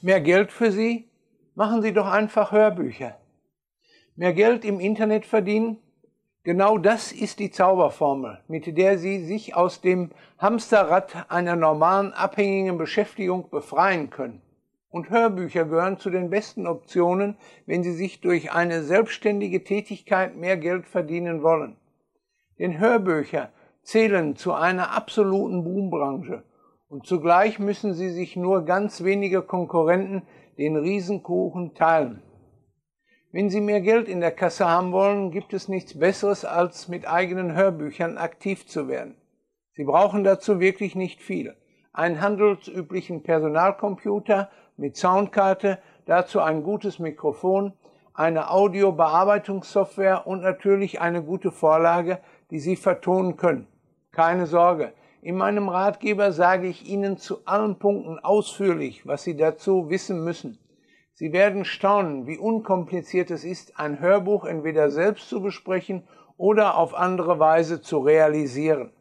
Mehr Geld für Sie? Machen Sie doch einfach Hörbücher. Mehr Geld im Internet verdienen? Genau das ist die Zauberformel, mit der Sie sich aus dem Hamsterrad einer normalen abhängigen Beschäftigung befreien können. Und Hörbücher gehören zu den besten Optionen, wenn Sie sich durch eine selbstständige Tätigkeit mehr Geld verdienen wollen. Denn Hörbücher zählen zu einer absoluten Boombranche und zugleich müssen sie sich nur ganz wenige Konkurrenten den Riesenkuchen teilen. Wenn Sie mehr Geld in der Kasse haben wollen, gibt es nichts Besseres, als mit eigenen Hörbüchern aktiv zu werden. Sie brauchen dazu wirklich nicht viel. Einen handelsüblichen Personalcomputer mit Soundkarte, dazu ein gutes Mikrofon, eine Audiobearbeitungssoftware und natürlich eine gute Vorlage, die Sie vertonen können. Keine Sorge, in meinem Ratgeber sage ich Ihnen zu allen Punkten ausführlich, was Sie dazu wissen müssen. Sie werden staunen, wie unkompliziert es ist, ein Hörbuch entweder selbst zu besprechen oder auf andere Weise zu realisieren.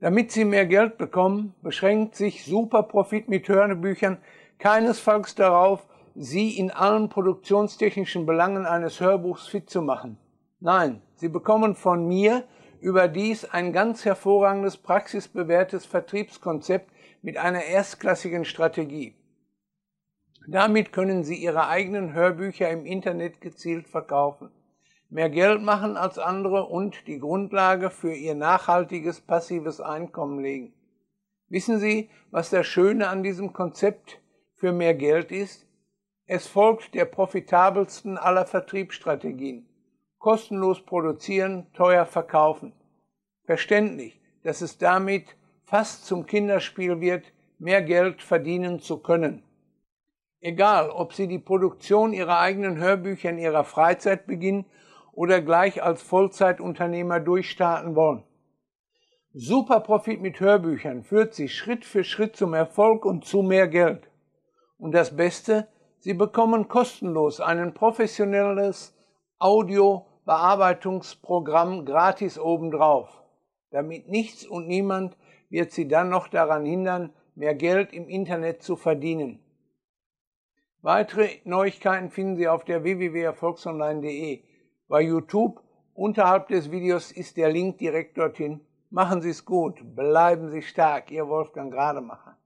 Damit Sie mehr Geld bekommen, beschränkt sich Superprofit mit Hörbüchern keinesfalls darauf, Sie in allen produktionstechnischen Belangen eines Hörbuchs fit zu machen. Nein, Sie bekommen von mir überdies ein ganz hervorragendes praxisbewährtes Vertriebskonzept mit einer erstklassigen Strategie. Damit können Sie Ihre eigenen Hörbücher im Internet gezielt verkaufen, mehr Geld machen als andere und die Grundlage für Ihr nachhaltiges passives Einkommen legen. Wissen Sie, was das Schöne an diesem Konzept für mehr Geld ist? Es folgt der profitabelsten aller Vertriebsstrategien kostenlos produzieren, teuer verkaufen. Verständlich, dass es damit fast zum Kinderspiel wird, mehr Geld verdienen zu können. Egal, ob Sie die Produktion Ihrer eigenen Hörbücher in Ihrer Freizeit beginnen oder gleich als Vollzeitunternehmer durchstarten wollen. Superprofit mit Hörbüchern führt Sie Schritt für Schritt zum Erfolg und zu mehr Geld. Und das Beste, Sie bekommen kostenlos ein professionelles Audio- Bearbeitungsprogramm gratis obendrauf. Damit nichts und niemand wird sie dann noch daran hindern, mehr Geld im Internet zu verdienen. Weitere Neuigkeiten finden Sie auf der www.erfolgsonline.de. Bei YouTube unterhalb des Videos ist der Link direkt dorthin. Machen Sie es gut, bleiben Sie stark, Ihr Wolfgang Grademacher.